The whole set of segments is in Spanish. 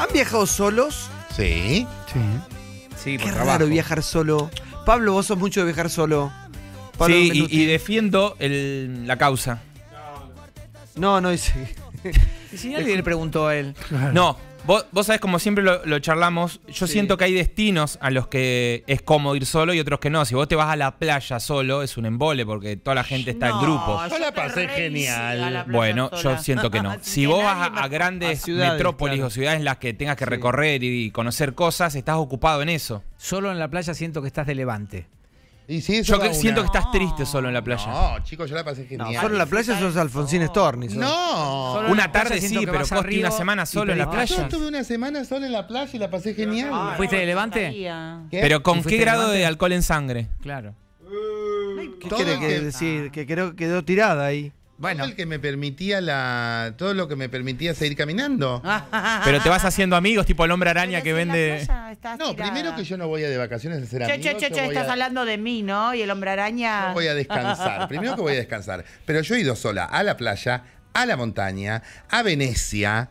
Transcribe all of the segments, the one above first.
¿Han viajado solos? Sí. Sí. sí Qué raro viajar solo. Pablo, vos sos mucho de viajar solo. sí, y, defiendo el- la causa. No, no es. ¿Y si nadie le preguntó a él? No, Vos, sabés, como siempre lo, charlamos, yo siento que hay destinos a los que es cómodo ir solo y otros que no. Si vos te vas a la playa solo, es un embole porque toda la gente está en grupo. Yo la pasé genial. bueno, yo siento que no. si vos vas a, grandes ciudades, metrópolis o ciudades en las que tengas que recorrer y conocer cosas, estás ocupado en eso. Solo en la playa siento que estás de levante. Yo siento que estás triste solo en la playa. No, chicos, yo la pasé genial. No, solo la playa sos Alfonsín Storni. No. Una tarde sí, pero vos una semana solo en la playa Yo estuve una semana solo en la playa y la pasé genial. ¿Fuiste de levante? Pero ¿con qué grado de alcohol en sangre? Claro. Uh, ¿Qué quiere decir? Ah. Que creo que quedó tirada ahí. Todo el que me permitía la. Todo lo que me permitía seguir caminando. Pero te vas haciendo amigos, tipo el hombre araña que vende. No, primero que yo no voy a de vacaciones a ser amigo. Che, estás hablando de mí, ¿no? Y el hombre araña. No voy a descansar. primero que voy a descansar. Pero yo he ido sola a la playa, a la montaña, a Venecia.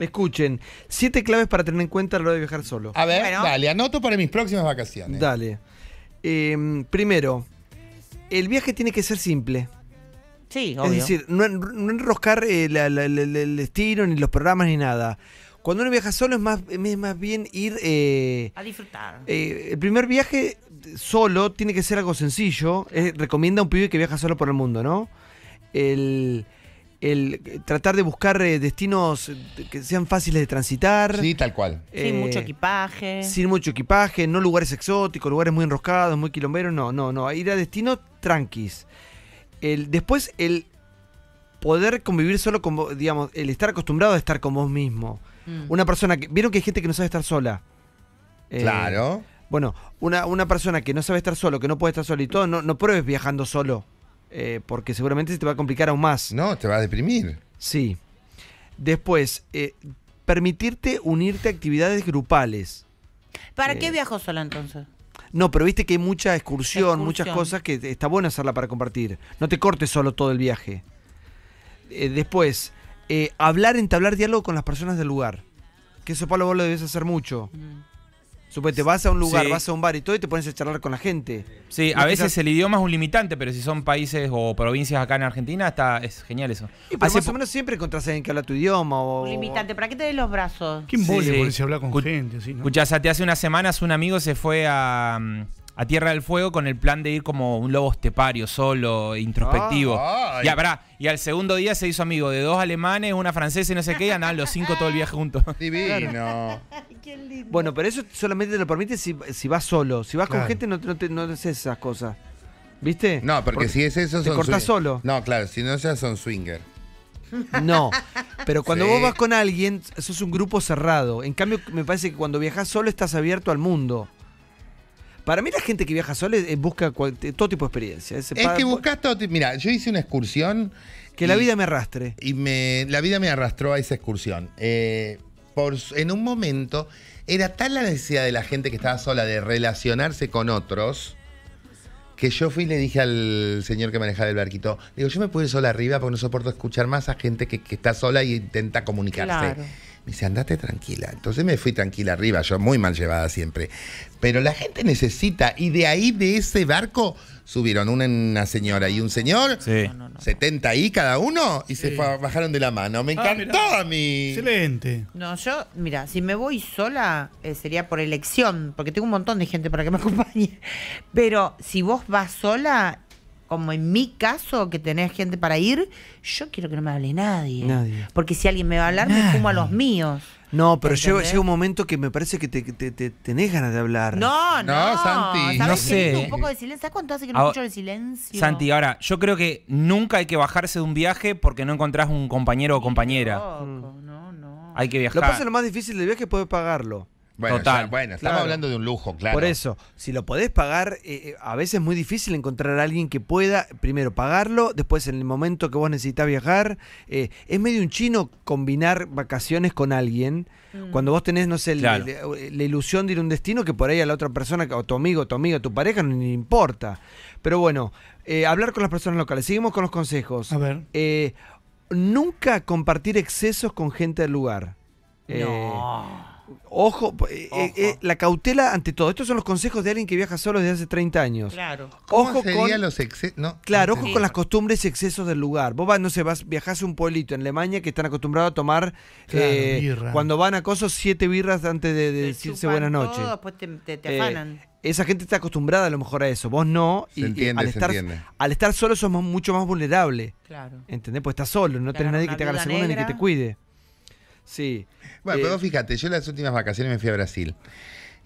Escuchen, siete claves para tener en cuenta a la de viajar solo. A ver, dale, anoto para mis próximas vacaciones. Dale. Em, primero, el viaje tiene que ser simple. Es decir, no, enroscar eh, el destino ni los programas, ni nada. Cuando uno viaja solo es más, más bien ir... Eh, a disfrutar. Eh, el primer viaje solo tiene que ser algo sencillo. recomienda a un pibe que viaja solo por el mundo, ¿no? El tratar de buscar destinos que sean fáciles de transitar. Sí, tal cual. sin mucho equipaje. Sin mucho equipaje, no lugares exóticos, lugares muy enroscados, muy quilomberos, no, no, no. Ir a destinos tranquis después el poder convivir solo con vos, digamos, el estar acostumbrado a estar con vos mismo. Mm. Una persona que. ¿Vieron que hay gente que no sabe estar sola? Eh, claro. Bueno, una, persona que no sabe estar solo, que no puede estar solo y todo, no, no pruebes viajando solo. Eh, porque seguramente se te va a complicar aún más. No, te va a deprimir. Sí. Después, eh, permitirte unirte a actividades grupales. ¿Para qué viajo sola entonces? No, pero viste que hay mucha excursión, muchas cosas que está bueno hacerla para compartir. No te cortes solo todo el viaje. Eh, después, eh, hablar, entablar diálogo con las personas del lugar. Que eso, Pablo, vos lo debes hacer mucho. Mm. Suponete, te vas a un lugar, vas a un bar y todo y te pones a charlar con la gente. Sí, a veces el idioma es un limitante, pero si son países o provincias acá en Argentina, está, es genial eso. Y más menos siempre encontrás a que habla tu idioma. Un limitante, ¿para qué te des los brazos? ¿Quién sí, por si habla con gente? Así, hace, hace unas semanas un amigo se fue a, Tierra del Fuego con el plan de ir como un lobo estepario, solo, introspectivo. Ah, ya, pará. Y al segundo día se hizo amigo de dos alemanes, una francesa y no sé qué, y andaban los cinco todo el viaje juntos. Divino. Bueno, pero eso solamente te lo permite si, vas solo. Si vas con gente, no, no, haces esas cosas. ¿Viste? No, porque, si es eso, Te cortás solo. No, claro, si no, ya son swinger. No, pero cuando vos vas con alguien, sos un grupo cerrado. En cambio, me parece que cuando viajas solo estás abierto al mundo. Para mí la gente que viaja solo eh, busca eh, todo tipo de experiencia. Eh, es, que buscas todo. Mira, yo hice una excursión. que la vida me arrastre. Y me, la vida me arrastró a esa excursión. Eh, en un momento era tal la necesidad de la gente que estaba sola de relacionarse con otros que yo fui y le dije al señor que manejaba el barquito, digo, yo me puedo ir sola arriba porque no soporto escuchar más a gente que, está sola y intenta comunicarse. Me dice, andate tranquila. Entonces me fui tranquila arriba, yo muy mal llevada siempre. Pero la gente necesita, y de ahí, de ese barco, subieron una señora y un señor, sí. 70 ahí cada uno, y se bajaron de la mano. Me ah, encantó a mí. Excelente. No, yo, mira, si me voy sola, eh, sería por elección, porque tengo un montón de gente para que me acompañe. Pero si vos vas sola, como en mi caso, que tenés gente para ir, yo quiero que no me hable nadie. Porque si alguien me va a hablar, me fumo a los míos. No, pero llega, un momento que me parece que te, tenés ganas de hablar. No, no, Santi. No sé. Un poco de silencio. ¿Sabes cuánto hace que no ah, escucho el silencio? Santi, ahora, yo creo que nunca hay que bajarse de un viaje porque no encontrás un compañero o compañera. no, no. Hay que viajar. Lo que pasa es lo más difícil del viaje es poder pagarlo. Total. bueno, estamos hablando de un lujo, claro. Por eso, si lo podés pagar, eh, eh, a veces es muy difícil encontrar a alguien que pueda primero pagarlo, después en el momento que vos necesitas viajar. Eh, es medio un chino combinar vacaciones con alguien. Mm. Cuando vos tenés, no sé, la, ilusión de ir a un destino que por ahí a la otra persona, o tu amigo, tu amiga, tu pareja, no le importa. Pero bueno, hablar con las personas locales. Seguimos con los consejos. A ver. nunca compartir excesos con gente del lugar. no. Ojo, eh, eh, eh, la cautela ante todo. Estos son los consejos de alguien que viaja solo desde hace 30 años. Claro. ojo con los claro, ojo con las costumbres y excesos del lugar. Vos vas, no sé, vas, viajás a un pueblito en Alemania que están acostumbrados a tomar cuando van a cosas siete birras antes de, decirse buenas noches. esa gente está acostumbrada a lo mejor a eso. Vos no. y, al, estar, solo somos mucho más vulnerables. Claro. ¿Entendés? Pues estás solo, no tenés nadie que te haga la segunda ni que te cuide. Sí. Bueno, vos eh, fíjate, yo las últimas vacaciones me fui a Brasil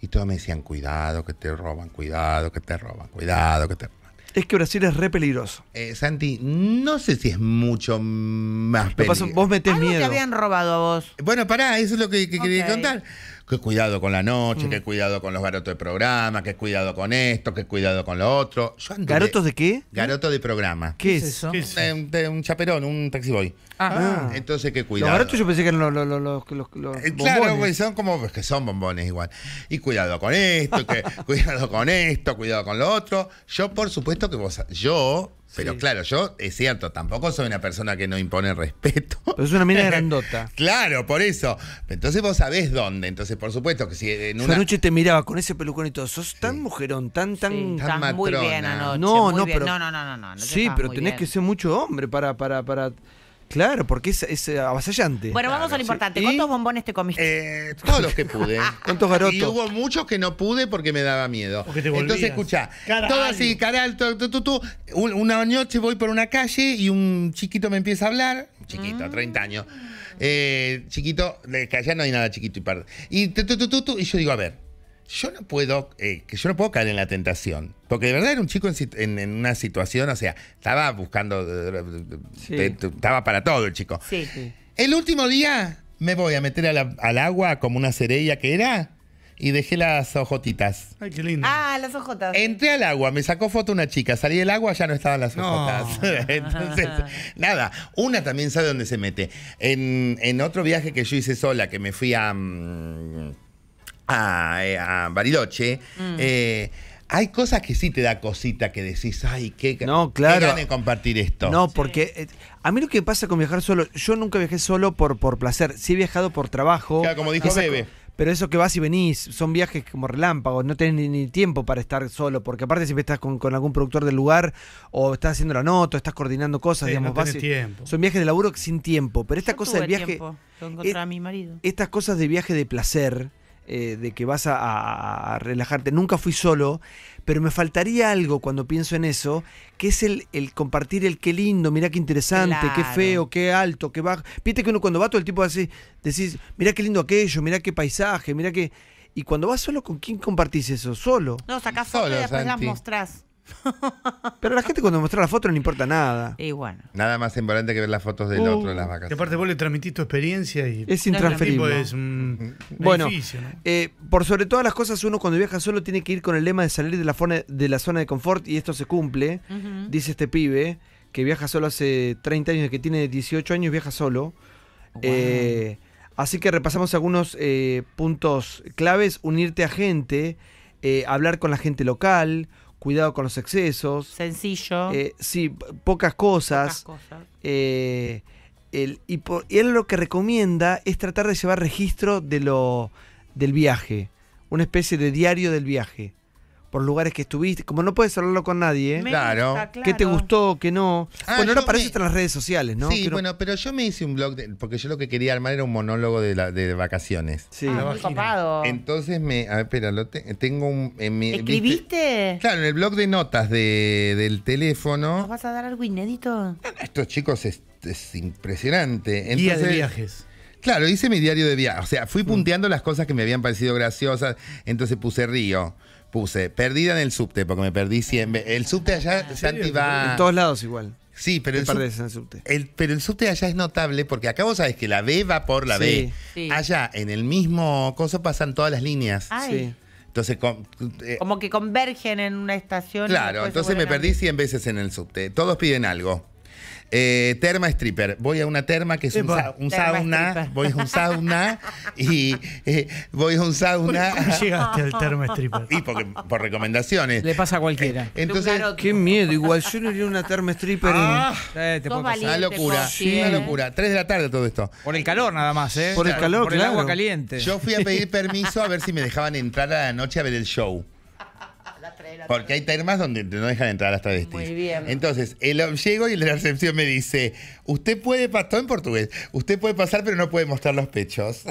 y todos me decían, cuidado que te roban, cuidado que te roban, cuidado que te roban. Es que Brasil es re peligroso. Eh, Santi, no sé si es mucho más peligroso. Vos metés ¿Algo miedo. te habían robado a vos. Bueno, pará, eso es lo que, quería contar que cuidado con la noche, que mm. cuidado con los garotos de programa, que cuidado con esto, que cuidado con lo otro. ¿Garotos de qué? Garotos de programa. ¿Qué, es eso? Eh, un, de, eh, un chaperón, un taxiboy. Ah. ah. Entonces, qué cuidado. Los garotos yo pensé que eran los, los, eh, bombones. Claro, pues, son como, pues, que son bombones igual. Y cuidado con esto, que, cuidado con esto, cuidado con lo otro. Yo, por supuesto que vos, yo pero claro, yo, es cierto, tampoco soy una persona que no impone respeto. Pero es una mina grandota. claro, por eso. Entonces vos sabés dónde. Entonces, por supuesto que si en una. Yo anoche te miraba con ese pelucón y todo. Sos tan mujerón, tan, tan. tan, muy bien anoche, no, no, Pero... no, no, no, no, sí, pero tenés que ser mucho hombre para, para, para Claro, porque es, eh, avasallante. Bueno, vamos a lo importante. ¿Cuántos bombones te comiste? Eh, todos los que pude. Ah. ¿Cuántos garotos? Y hubo muchos que no pude porque me daba miedo. Entonces, escucha, todo así, caral, tú tú, una noche voy por una calle y un chiquito me empieza a hablar. Chiquito, 30 mm. años. Eh, chiquito, de que allá no hay nada chiquito y par- y yo digo, a ver, yo no puedo, eh, que yo no puedo caer en la tentación. Porque de verdad era un chico en, una situación, o sea, estaba buscando, eh, eh, estaba para todo el chico. Sí, El último día me voy a meter al agua como una cerella que era y dejé las ojotitas. Ay, qué lindo. Ah, las ojotas. Entré al agua, me sacó foto una chica, salí del agua, ya no estaban las ojotas. Entonces, nada, una también sabe dónde se mete. En, otro viaje que yo hice sola, que me fui a... Mm, a, eh, a Bariloche, mm. eh, hay cosas que sí te da cosita que decís, ay, qué, no, claro. compartir esto. No, porque eh, a mí lo que pasa con viajar solo, yo nunca viajé solo por, por placer, sí he viajado por trabajo. como dijo Bebe. Pero eso que vas y venís, son viajes como relámpagos, no tenés ni, tiempo para estar solo, porque aparte siempre estás con, algún productor del lugar, o estás haciendo la nota, estás coordinando cosas, digamos, Son viajes de laburo sin tiempo. Pero esta cosa del viaje. Tiempo, e mi marido. Estas cosas de viaje de placer eh, de que vas a, relajarte. Nunca fui solo, pero me faltaría algo cuando pienso en eso, que es el, compartir el qué lindo, mira qué interesante, qué feo, qué alto, qué bajo. Viste que uno cuando va todo el tipo así, decís, mira qué lindo aquello, mira qué paisaje, mira qué... Y cuando vas solo, ¿con quién compartís eso? Solo. No, sacás solo y después las mostrás. Pero la gente cuando muestra la foto no le importa nada. Y Nada más importante que ver las fotos del oh. otro en las vacaciones. Que aparte vos le transmitís tu experiencia y Es intransferible. es un bueno, eh, por sobre todas las cosas, uno cuando viaja solo tiene que ir con el lema de salir de la, zona de confort y esto se cumple, dice este pibe, que viaja solo hace 30 años, que tiene 18 años, viaja solo. Eh, así que repasamos algunos eh, puntos claves. Unirte a gente, hablar con la gente local, cuidado con los excesos. Sencillo. Eh, sí, pocas cosas. Pocas cosas. Eh, y, y, él lo que recomienda es tratar de llevar registro de lo, del viaje, una especie de diario del viaje por lugares que estuviste. Como no puedes hablarlo con nadie, claro. ¿Qué te gustó, qué no? Ah, bueno, no aparece en las redes sociales, ¿no? Sí, bueno, pero yo me hice un blog, porque yo lo que quería armar era un monólogo de, vacaciones. Sí, ah, ah muy Entonces me. A ver, espera, tengo un. ¿Escribiste? Claro, en el blog de notas de, del teléfono. ¿Nos vas a dar algo inédito? Estos chicos es, impresionante. Entonces, de viajes. Claro, hice mi diario de viaje. O sea, fui mm. punteando las cosas que me habían parecido graciosas. Entonces puse río, puse perdida en el subte, porque me perdí veces El subte allá, ah, Santi va. En todos lados igual. Sí, pero el, subte, pero el subte allá es notable porque acá vos sabés que la B va por la B. Allá, en el mismo coso pasan todas las líneas. Entonces, eh, como que convergen en una estación. Claro, entonces me perdí 100 veces en el subte. Todos piden algo. Eh, terma stripper. Voy a una terma que es un, sauna. Voy a un sauna y eh, voy a un sauna. llegaste al terma stripper? Y por recomendaciones. Le pasa a cualquiera. Eh, entonces, qué miedo. Igual yo no iría a una terma stripper. Ah, eh, una locura. Una locura. Tres de la tarde todo esto. Por el calor nada más, ¿eh? Por el calor, por el agua caliente. Yo fui a pedir permiso a ver si me dejaban entrar a la noche a ver el show. Porque hay termas donde no dejan entrar las travestis. Muy bien. Entonces, el, llego y la recepción me dice, usted puede pasar, todo en portugués, usted puede pasar pero no puede mostrar los pechos.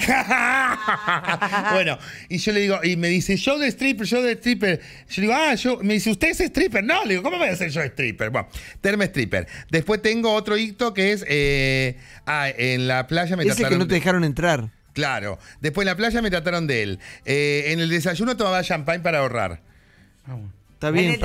bueno, y yo le digo, y me dice, yo de stripper, yo de stripper. Yo digo, ah, yo, me dice, usted es stripper. No, le digo, ¿cómo voy a ser yo stripper? Bueno, terma stripper. Después tengo otro hito que es, eh, ah, en la playa me Ese que no te dejaron entrar. Claro. Después en la playa me trataron de él. Eh, en el desayuno tomaba champagne para ahorrar. Ah, Está bien.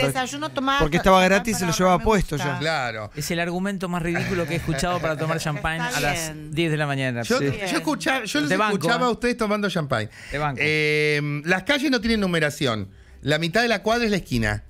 Porque estaba gratis y se lo llevaba puesto Claro. Es el argumento más ridículo que he escuchado para tomar champagne a las 10 de la mañana. Yo, escuchaba, escuchaba a ustedes tomando champagne. Eh, las calles no tienen numeración. La mitad de la cuadra es la esquina.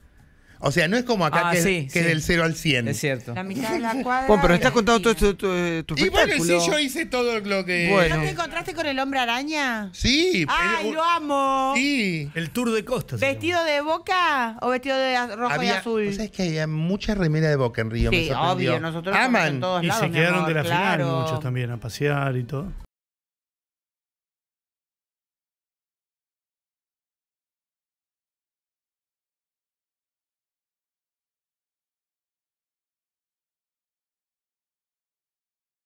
O sea, no es como acá ah, que, es, del 0 al 100. Es cierto. La mitad de la cuadra. Bueno, pero estás contando todo esto, tu, tu, Y bueno, sí, yo hice todo lo que. Bueno. ¿No te encontraste con el hombre araña? Sí. ¡Ay, lo amo! Sí. El tour de costas. ¿Vestido de boca o vestido de rojo y azul? ¿Sabes que hay mucha remera de boca en Río? Sí, obvio. Nosotros Aman. En todos y se quedaron de la final muchos también a pasear y todo.